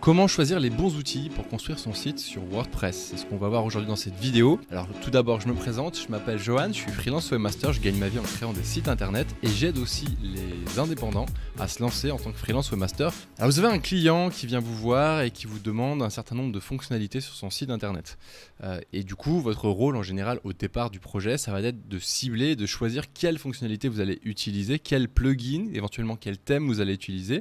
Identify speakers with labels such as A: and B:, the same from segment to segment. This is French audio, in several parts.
A: Comment choisir les bons outils pour construire son site sur WordPress C'est ce qu'on va voir aujourd'hui dans cette vidéo. Alors tout d'abord, je me présente, je m'appelle Johan, je suis freelance webmaster, je gagne ma vie en créant des sites internet et j'aide aussi les indépendants à se lancer en tant que freelance webmaster. Alors vous avez un client qui vient vous voir et qui vous demande un certain nombre de fonctionnalités sur son site internet. Euh, et du coup, votre rôle en général au départ du projet, ça va être de cibler, de choisir quelles fonctionnalités vous allez utiliser, quels plugins, éventuellement quel thème vous allez utiliser,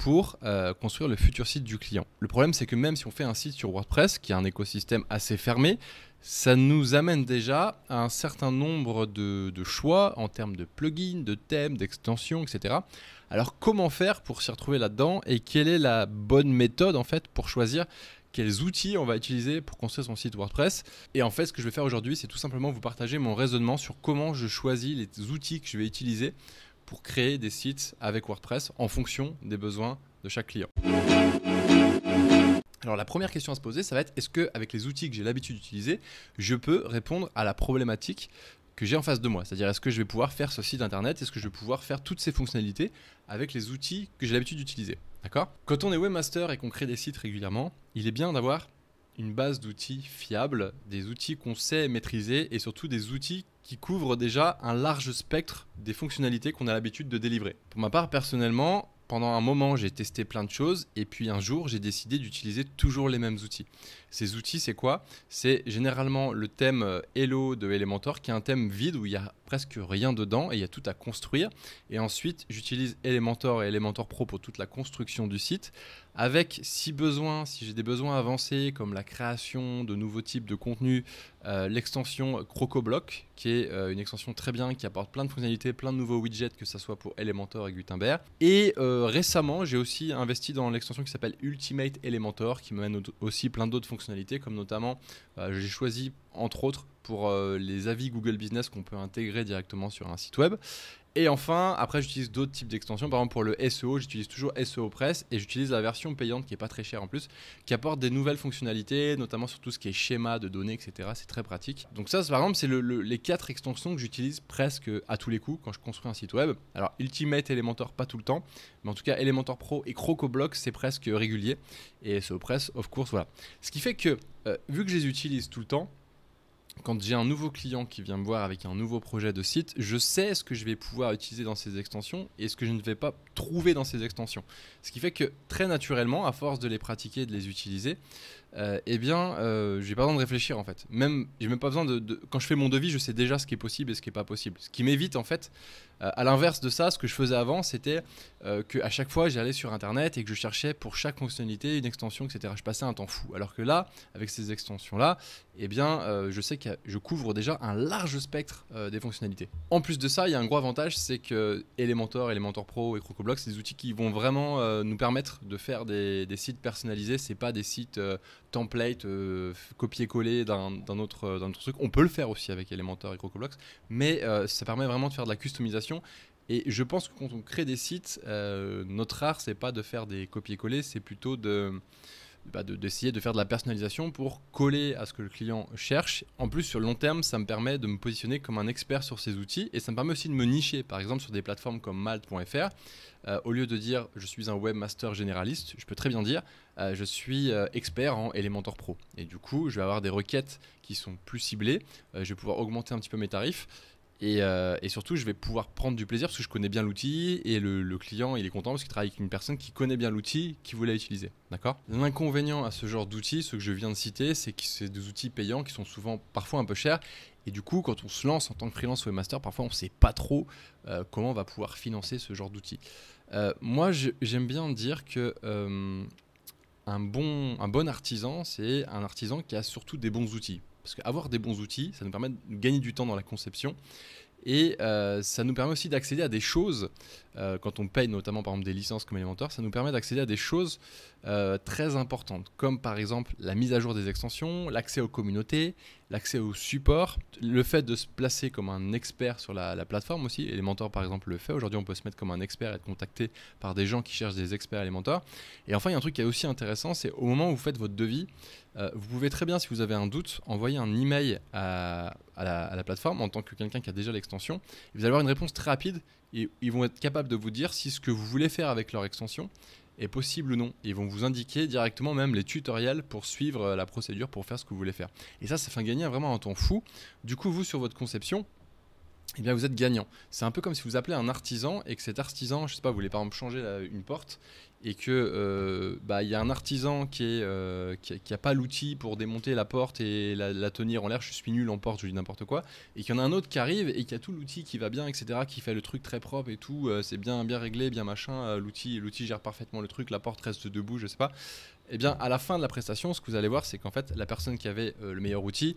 A: pour euh, construire le futur site du client. Le problème, c'est que même si on fait un site sur WordPress, qui est un écosystème assez fermé, ça nous amène déjà à un certain nombre de, choix en termes de plugins, de thèmes, d'extensions, etc. Alors comment faire pour s'y retrouver là-dedans et quelle est la bonne méthode en fait pour choisir quels outils on va utiliser pour construire son site WordPress. Et en fait, ce que je vais faire aujourd'hui, c'est tout simplement vous partager mon raisonnement sur comment je choisis les outils que je vais utiliser pour créer des sites avec WordPress en fonction des besoins de chaque client. Alors la première question à se poser, ça va être est-ce que avec les outils que j'ai l'habitude d'utiliser, je peux répondre à la problématique que j'ai en face de moi. C'est-à-dire, est-ce que je vais pouvoir faire ce site internet Est-ce que je vais pouvoir faire toutes ces fonctionnalités avec les outils que j'ai l'habitude d'utiliser D'accord Quand on est webmaster et qu'on crée des sites régulièrement, il est bien d'avoir une base d'outils fiables, des outils qu'on sait maîtriser et surtout des outils qui couvre déjà un large spectre des fonctionnalités qu'on a l'habitude de délivrer. Pour ma part, personnellement, pendant un moment, j'ai testé plein de choses et puis un jour, j'ai décidé d'utiliser toujours les mêmes outils. Ces outils, c'est quoi C'est généralement le thème euh, Hello de Elementor qui est un thème vide où il n'y a presque rien dedans et il y a tout à construire. Et ensuite, j'utilise Elementor et Elementor Pro pour toute la construction du site avec, si besoin, si j'ai des besoins avancés comme la création de nouveaux types de contenus, euh, l'extension CrocoBlock, qui est euh, une extension très bien, qui apporte plein de fonctionnalités, plein de nouveaux widgets, que ce soit pour Elementor et Gutenberg. Et euh, récemment, j'ai aussi investi dans l'extension qui s'appelle Ultimate Elementor, qui m'amène aussi plein d'autres fonctionnalités, comme notamment, j'ai choisi, entre autres, pour euh, les avis Google Business qu'on peut intégrer directement sur un site web. Et enfin, après, j'utilise d'autres types d'extensions. Par exemple, pour le SEO, j'utilise toujours SEO Press et j'utilise la version payante qui est pas très chère en plus, qui apporte des nouvelles fonctionnalités, notamment sur tout ce qui est schéma de données, etc. C'est très pratique. Donc, ça, par exemple, c'est les quatre extensions que j'utilise presque à tous les coups quand je construis un site web. Alors, Ultimate, Elementor, pas tout le temps, mais en tout cas, Elementor Pro et CrocoBlock, c'est presque régulier. Et SEO Press, of course, voilà. Ce qui fait que, euh, vu que je les utilise tout le temps, quand j'ai un nouveau client qui vient me voir avec un nouveau projet de site, je sais ce que je vais pouvoir utiliser dans ces extensions et ce que je ne vais pas trouver dans ces extensions. Ce qui fait que très naturellement, à force de les pratiquer, de les utiliser, euh, eh bien, euh, j'ai pas besoin de réfléchir en fait. Même, j'ai même pas besoin de, Quand je fais mon devis, je sais déjà ce qui est possible et ce qui est pas possible. Ce qui m'évite en fait, euh, à l'inverse de ça, ce que je faisais avant, c'était que à chaque fois j'allais sur internet et que je cherchais pour chaque fonctionnalité une extension, etc. Je passais un temps fou. Alors que là, avec ces extensions là, eh bien, je sais que je couvre déjà un large spectre des fonctionnalités. En plus de ça, il y a un gros avantage, c'est que Elementor, Elementor Pro et CrocoBlock, c'est des outils qui vont vraiment nous permettre de faire des, des sites personnalisés. C'est pas des sites template euh, copier-coller euh, d'un autre, truc. On peut le faire aussi avec Elementor et CrocoBlocks, mais euh, ça permet vraiment de faire de la customisation. Et je pense que quand on crée des sites, notre art, c'est pas de faire des copier-coller, c'est plutôt de bah, d'essayer de, faire de la personnalisation pour coller à ce que le client cherche. En plus, sur le long terme, ça me permet de me positionner comme un expert sur ces outils et ça me permet aussi de me nicher, par exemple, sur des plateformes comme malt.fr. Euh, au lieu de dire je suis un webmaster généraliste, je peux très bien dire euh, je suis euh, expert en Elementor Pro. Et du coup, je vais avoir des requêtes qui sont plus ciblées, je vais pouvoir augmenter un petit peu mes tarifs euh, et, surtout, je vais pouvoir prendre du plaisir parce que je connais bien l'outil et le, client, il est content parce qu'il travaille avec une personne qui connaît bien l'outil, qui voulait l'utiliser, D'accord L'inconvénient à ce genre d'outils, ce que je viens de citer, c'est que c'est des outils payants qui sont souvent parfois un peu chers. Et du coup, quand on se lance en tant que freelance webmaster, parfois on ne sait pas trop euh, comment on va pouvoir financer ce genre d'outils. Euh, moi, j'aime bien dire que un, bon, un bon artisan, c'est un artisan qui a surtout des bons outils. Parce qu'avoir des bons outils, ça nous permet de gagner du temps dans la conception. Et euh, ça nous permet aussi d'accéder à des choses, euh, quand on paye notamment par exemple des licences comme Elementor, ça nous permet d'accéder à des choses euh, très importantes, comme par exemple la mise à jour des extensions, l'accès aux communautés, l'accès au support, le fait de se placer comme un expert sur la, plateforme aussi. et les mentors par exemple, le fait. Aujourd'hui, on peut se mettre comme un expert et être contacté par des gens qui cherchent des experts et mentors. Et enfin, il y a un truc qui est aussi intéressant, c'est au moment où vous faites votre devis, euh, vous pouvez très bien, si vous avez un doute, envoyer un email à, la, à la, plateforme en tant que quelqu'un qui a déjà l'extension. Vous allez avoir une réponse très rapide et ils vont être capables de vous dire si ce que vous voulez faire avec leur extension est possible ou non. Ils vont vous indiquer directement même les tutoriels pour suivre euh, la procédure pour faire ce que vous voulez faire. Et ça, ça fait gagner vraiment un temps fou. Du coup, vous, sur votre conception, et eh bien, vous êtes gagnant. C'est un peu comme si vous appelez un artisan et que cet artisan, je sais pas, vous voulez par exemple changer une porte, et que euh, bah, y a un artisan qui n'a euh, a pas l'outil pour démonter la porte et la, tenir en l'air, je suis nul en porte, je dis n'importe quoi, et qu'il y en a un autre qui arrive et qui a tout l'outil qui va bien, etc., qui fait le truc très propre et tout, euh, c'est bien, bien réglé, bien machin, euh, l'outil, l'outil gère parfaitement le truc, la porte reste debout, je sais pas. Et eh bien, à la fin de la prestation, ce que vous allez voir, c'est qu'en fait, la personne qui avait le meilleur outil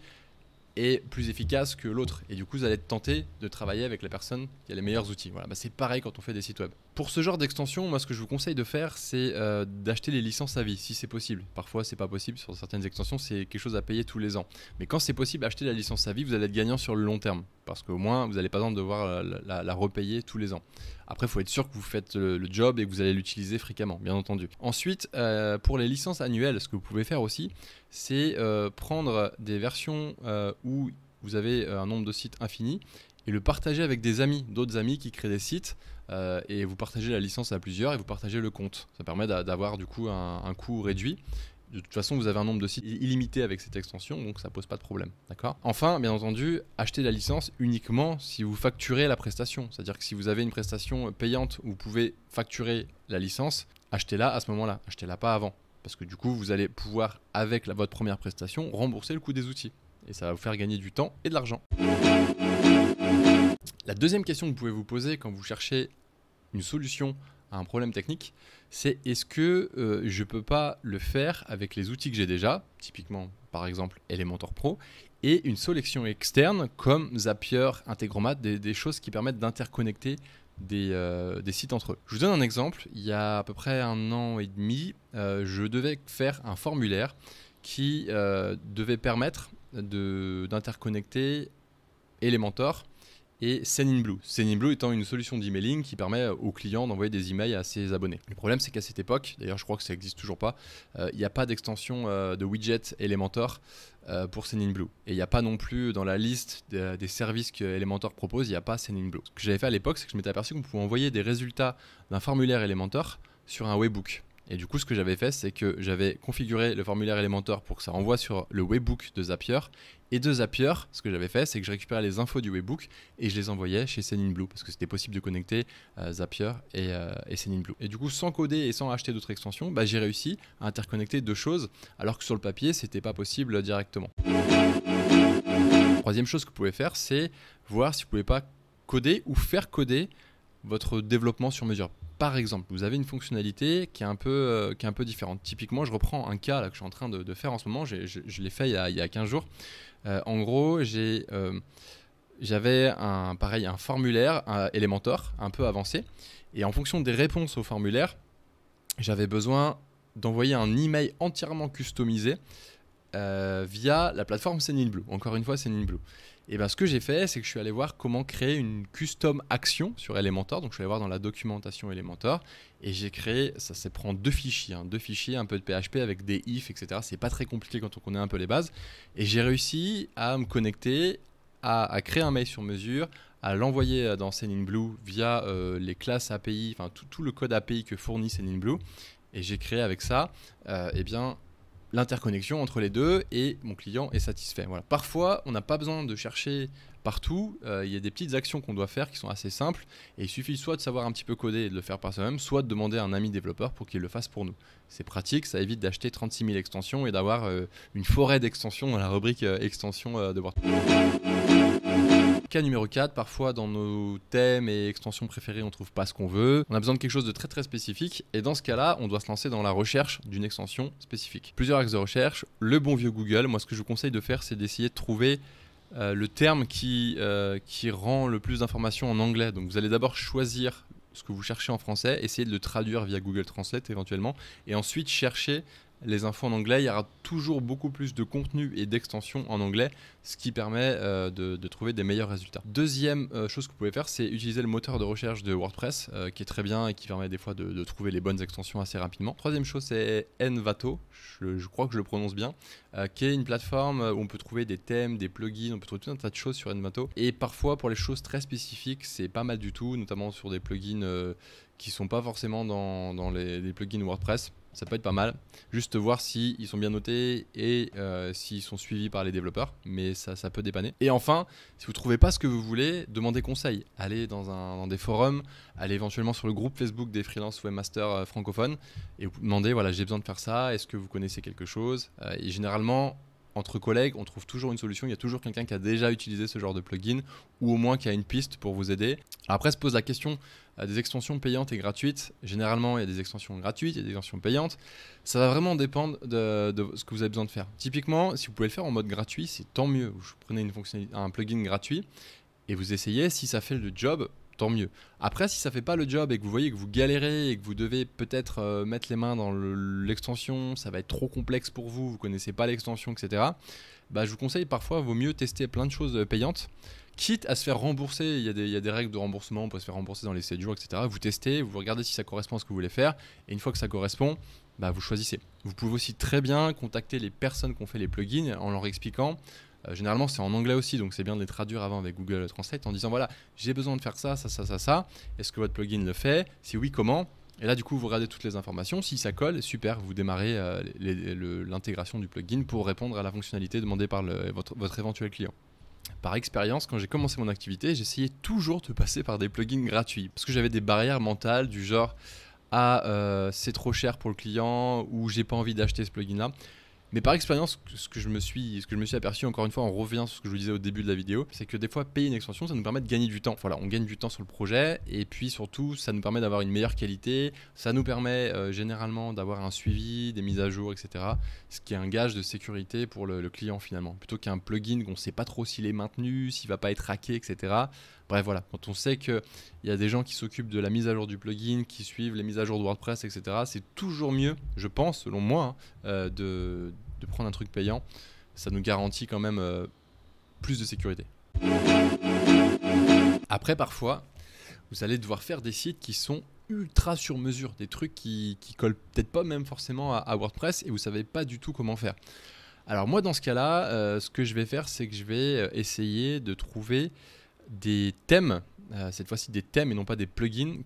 A: est plus efficace que l'autre, et du coup, vous allez être tenté de travailler avec la personne qui a les meilleurs outils. Voilà, bah, c'est pareil quand on fait des sites web. Pour ce genre d'extension, moi ce que je vous conseille de faire, c'est euh, d'acheter les licences à vie, si c'est possible. Parfois c'est pas possible, sur certaines extensions c'est quelque chose à payer tous les ans. Mais quand c'est possible, acheter la licence à vie, vous allez être gagnant sur le long terme. Parce qu'au moins vous n'allez pas devoir euh, la, la, repayer tous les ans. Après, il faut être sûr que vous faites le, job et que vous allez l'utiliser fréquemment, bien entendu. Ensuite, euh, pour les licences annuelles, ce que vous pouvez faire aussi, c'est prendre des versions où vous avez un nombre de sites infini et le partager avec des amis, d'autres amis qui créent des sites, euh, et vous partagez la licence à plusieurs et vous partagez le compte. Ça permet d'avoir du coup un, coût réduit. De toute façon, vous avez un nombre de sites illimité avec cette extension, donc ça pose pas de problème, d'accord Enfin, bien entendu, achetez la licence uniquement si vous facturez la prestation, c'est-à-dire que si vous avez une prestation payante, vous pouvez facturer la licence, achetez-la à ce moment-là, achetez-la pas avant, parce que du coup, vous allez pouvoir avec la, votre première prestation rembourser le coût des outils, et ça va vous faire gagner du temps et de l'argent. La deuxième question que vous pouvez vous poser quand vous cherchez une solution à un problème technique, c'est est-ce que je euh, je peux pas le faire avec les outils que j'ai déjà, typiquement par exemple Elementor Pro, et une sélection externe comme Zapier, Integromat, des, choses qui permettent d'interconnecter euh, des, sites entre eux. Je vous donne un exemple, il y a à peu près un an et demi, euh, je devais faire un formulaire qui devait permettre d'interconnecter Elementor et Sendinblue. Blue. Sendinblue étant une solution d'emailing qui permet aux clients d'envoyer des emails à ses abonnés. Le problème, c'est qu'à cette époque, d'ailleurs, je crois que ça existe toujours pas, euh, il n'y a pas d'extension euh, de widget Elementor euh, pour Sendinblue. Et il n'y a pas non plus dans la liste des services que Elementor propose, il n'y a pas Sendinblue. Ce que j'avais fait à l'époque, c'est que je m'étais aperçu qu'on pouvait envoyer des résultats d'un formulaire Elementor sur un webbook. Et du coup, ce que j'avais fait, c'est que j'avais configuré le formulaire Elementor pour que ça renvoie sur le webbook de Zapier. Et de Zapier, ce que j'avais fait, c'est que je récupérais les infos du webbook et je les envoyais chez Sendinblue parce que c'était possible de connecter euh, Zapier et, euh, et du coup, sans coder et sans acheter d'autres extensions, bah, j'ai réussi à interconnecter deux choses alors que sur le papier, c'était pas possible directement. Troisième chose que vous pouvez faire, c'est voir si vous pouvez pas coder ou faire coder votre développement sur mesure par exemple, vous avez une fonctionnalité qui est un peu, euh, un peu différente. Typiquement, je reprends un cas que je suis en train de, faire en ce moment, je, l'ai fait il y, a, 15 jours. Euh, en gros, euh, j'avais un, pareil, un formulaire Elementor un peu avancé, et en fonction des réponses au formulaire, j'avais besoin d'envoyer un email entièrement customisé euh, via la plateforme blue Encore une fois, blue Et bien, ce que j'ai fait, c'est que je suis allé voir comment créer une custom action sur Elementor. Donc, je suis allé voir dans la documentation Elementor et j'ai créé, ça, c'est prend deux fichiers, hein. deux fichiers, un peu de PHP avec des if, etc. C'est pas très compliqué quand on connaît un peu les bases. Et j'ai réussi à me connecter, à, créer un mail sur mesure, à l'envoyer euh, dans blue via euh, les classes API, enfin tout, le code API que fournit blue Et j'ai créé avec ça euh, eh bien, l'interconnexion entre les deux et mon client est satisfait. Voilà. Parfois, on n'a pas besoin de chercher partout. Euh, il y a des petites actions qu'on doit faire qui sont assez simples et il suffit soit de savoir un petit peu coder et de le faire par soi-même, soit de demander à un ami développeur pour qu'il le fasse pour nous. C'est pratique, ça évite d'acheter 36 000 extensions et d'avoir euh, une forêt d'extensions dans la rubrique euh, extensions de WordPress cas numéro 4, parfois dans nos thèmes et extensions préférées, on trouve pas ce qu'on veut. On a besoin de quelque chose de très très spécifique. Et dans ce cas-là, on doit se lancer dans la recherche d'une extension spécifique. Plusieurs axes de recherche. Le bon vieux Google. Moi, ce que je vous conseille de faire, c'est d'essayer de trouver euh, le terme qui, euh, qui rend le plus d'informations en anglais. Donc vous allez d'abord choisir ce que vous cherchez en français, essayer de le traduire via Google Translate éventuellement, et ensuite chercher les infos en anglais, il y aura toujours beaucoup plus de contenu et d'extensions en anglais, ce qui permet euh, de, trouver des meilleurs résultats. Deuxième euh, chose que vous pouvez faire, c'est utiliser le moteur de recherche de WordPress, euh, qui est très bien et qui permet des fois de, trouver les bonnes extensions assez rapidement. Troisième chose, c'est Envato, je, crois que je le prononce bien, qui est une plateforme où on peut trouver des thèmes, des plugins, on peut trouver tout un tas de choses sur Envato. Et parfois, pour les choses très spécifiques, c'est pas mal du tout, notamment sur des plugins qui sont pas forcément dans, les plugins WordPress ça peut être pas mal. Juste voir s'ils sont bien notés et euh, s'ils sont suivis par les développeurs, mais ça, ça peut dépanner. Et enfin, si vous ne trouvez pas ce que vous voulez, demandez conseil. Allez dans, un, dans des forums, allez éventuellement sur le groupe Facebook des freelance webmasters euh, francophones et vous demandez voilà, j'ai besoin de faire ça, est-ce que vous connaissez quelque chose euh, Et généralement, entre collègues, on trouve toujours une solution. Il y a toujours quelqu'un qui a déjà utilisé ce genre de plugin ou au moins qui a une piste pour vous aider. Après, se pose la question euh, des extensions payantes et gratuites. Généralement, il y a des extensions gratuites, il y a des extensions payantes. Ça va vraiment dépendre de, ce que vous avez besoin de faire. Typiquement, si vous pouvez le faire en mode gratuit, c'est tant mieux. Vous prenez une un plugin gratuit et vous essayez. Si ça fait le job, tant mieux. Après, si ça fait pas le job et que vous voyez que vous galérez et que vous devez peut-être euh, mettre les mains dans l'extension, ça va être trop complexe pour vous, vous connaissez pas l'extension, etc. Bah, je vous conseille parfois, vaut mieux tester plein de choses euh, payantes, quitte à se faire rembourser. Il y a des, règles de remboursement, on peut se faire rembourser dans les 7 jours, etc. Vous testez, vous regardez si ça correspond à ce que vous voulez faire, et une fois que ça correspond, bah, vous choisissez. Vous pouvez aussi très bien contacter les personnes qui ont fait les plugins en leur expliquant euh, généralement, c'est en anglais aussi, donc c'est bien de les traduire avant avec Google Translate en disant voilà, j'ai besoin de faire ça, ça, ça, ça, ça. Est-ce que votre plugin le fait Si oui, comment et là, du coup, vous regardez toutes les informations. Si ça colle, super, vous démarrez euh, l'intégration du plugin pour répondre à la fonctionnalité demandée par votre, éventuel client. Par expérience, quand j'ai commencé mon activité, j'essayais toujours de passer par des plugins gratuits parce que j'avais des barrières mentales du genre ah euh, c'est trop cher pour le client ou j'ai pas envie d'acheter ce plugin là. Mais par expérience, ce que je me suis, ce que je me suis aperçu, encore une fois, on revient sur ce que je vous disais au début de la vidéo, c'est que des fois, payer une extension, ça nous permet de gagner du temps. Voilà, on gagne du temps sur le projet, et puis surtout, ça nous permet d'avoir une meilleure qualité, ça nous permet euh, généralement d'avoir un suivi, des mises à jour, etc. Ce qui est un gage de sécurité pour le, client finalement, plutôt qu'un plugin qu'on ne sait pas trop s'il est maintenu, s'il va pas être hacké, etc. Bref, voilà, quand on sait qu'il y a des gens qui s'occupent de la mise à jour du plugin, qui suivent les mises à jour de WordPress, etc., c'est toujours mieux, je pense, selon moi, hein, euh, de, prendre un truc payant. Ça nous garantit quand même euh, plus de sécurité. Après, parfois, vous allez devoir faire des sites qui sont ultra sur mesure, des trucs qui, qui collent peut-être pas même forcément à, WordPress et vous savez pas du tout comment faire. Alors moi dans ce cas-là, euh, ce que je vais faire, c'est que je vais essayer de trouver des thèmes, euh, cette fois-ci des thèmes et non pas des plugins,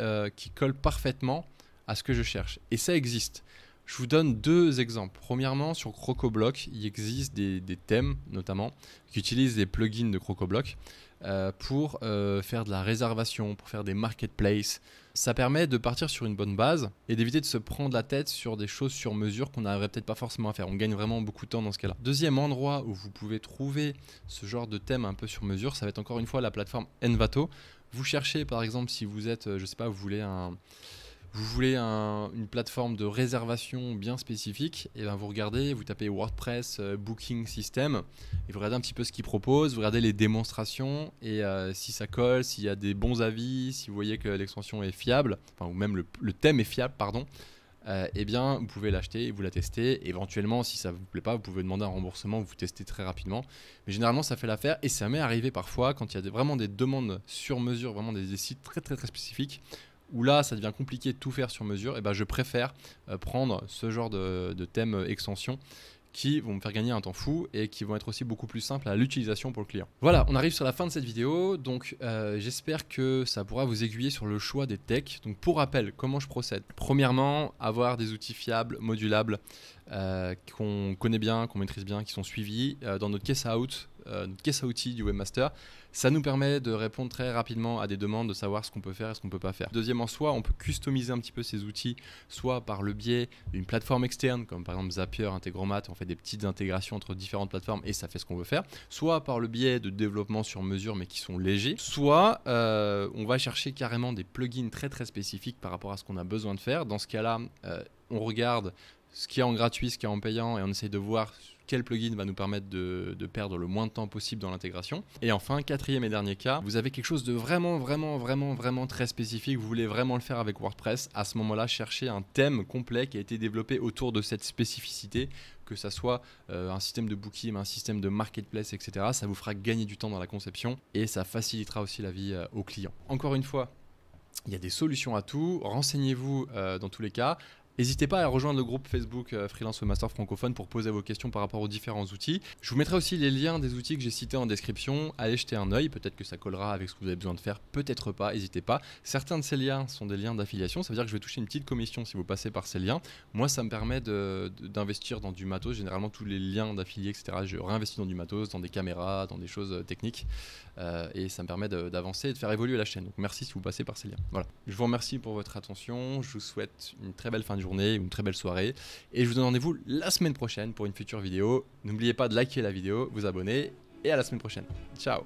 A: euh, qui, collent parfaitement à ce que je cherche. Et ça existe. Je vous donne deux exemples. Premièrement, sur CrocoBlock, il existe des, des thèmes, notamment, qui utilisent des plugins de CrocoBlock. Euh, pour euh, faire de la réservation, pour faire des marketplaces. Ça permet de partir sur une bonne base et d'éviter de se prendre la tête sur des choses sur mesure qu'on n'arriverait peut-être pas forcément à faire. On gagne vraiment beaucoup de temps dans ce cas-là. Deuxième endroit où vous pouvez trouver ce genre de thème un peu sur mesure, ça va être encore une fois la plateforme Envato. Vous cherchez par exemple si vous êtes, euh, je sais pas, vous voulez un vous voulez une plateforme de réservation bien spécifique, et eh bien vous regardez, vous tapez WordPress euh, Booking System, et vous regardez un petit peu ce qu'ils proposent, vous regardez les démonstrations, et euh, si ça colle, s'il y a des bons avis, si vous voyez que l'extension est fiable, ou même le, thème est fiable, pardon, euh, eh bien vous pouvez l'acheter, vous la tester, éventuellement si ça ne vous plaît pas, vous pouvez demander un remboursement, vous testez très rapidement, mais généralement ça fait l'affaire, et ça m'est arrivé parfois quand il y a vraiment des demandes sur mesure, vraiment des, des sites très très très spécifiques où là ça devient compliqué de tout faire sur mesure, et ben je préfère euh, prendre ce genre de, thèmes thème euh, extension qui vont me faire gagner un temps fou et qui vont être aussi beaucoup plus simples à l'utilisation pour le client. Voilà, on arrive sur la fin de cette vidéo, donc euh, j'espère que ça pourra vous aiguiller sur le choix des techs. Donc pour rappel, comment je procède Premièrement, avoir des outils fiables, modulables, qu'on connaît bien, qu'on maîtrise bien, qui sont suivis. dans notre case out, euh, caisse à outils du webmaster. Ça nous permet de répondre très rapidement à des demandes, de savoir ce qu'on peut faire et ce qu'on peut pas faire. deuxièmement soit on peut customiser un petit peu ces outils, soit par le biais d'une plateforme externe, comme par exemple Zapier, Integromat, on fait des petites intégrations entre différentes plateformes et ça fait ce qu'on veut faire, soit par le biais de développement sur mesure mais qui sont légers, soit euh, on va chercher carrément des plugins très très spécifiques par rapport à ce qu'on a besoin de faire. Dans ce cas-là, euh, on regarde ce qui est en gratuit, ce qui est en payant, et on essaye de voir quel plugin va nous permettre de, perdre le moins de temps possible dans l'intégration. Et enfin, quatrième et dernier cas, vous avez quelque chose de vraiment, vraiment, vraiment, vraiment très spécifique, vous voulez vraiment le faire avec WordPress, à ce moment-là, cherchez un thème complet qui a été développé autour de cette spécificité que ça soit euh, un système de booking, un système de marketplace, etc. Ça vous fera gagner du temps dans la conception et ça facilitera aussi la vie au euh, aux clients. Encore une fois, il y a des solutions à tout. Renseignez-vous euh, dans tous les cas. N'hésitez pas à rejoindre le groupe Facebook euh, Freelance Master francophone pour poser vos questions par rapport aux différents outils. Je vous mettrai aussi les liens des outils que j'ai cités en description. Allez jeter un oeil, peut-être que ça collera avec ce que vous avez besoin de faire, peut-être pas, n'hésitez pas. Certains de ces liens sont des liens d'affiliation, ça veut dire que je vais toucher une petite commission si vous passez par ces liens. Moi, ça me permet d'investir dans du matos. Généralement, tous les liens d'affiliés, etc., je réinvestis dans du matos, dans des caméras, dans des choses euh, techniques. Euh, et ça me permet d'avancer et de faire évoluer la chaîne. Donc merci si vous passez par ces liens. Voilà. Je vous remercie pour votre attention. Je vous souhaite une très belle fin du une très belle soirée. Et je vous donne rendez-vous la semaine prochaine pour une future vidéo. N'oubliez pas de liker la vidéo, vous abonner et à la semaine prochaine. Ciao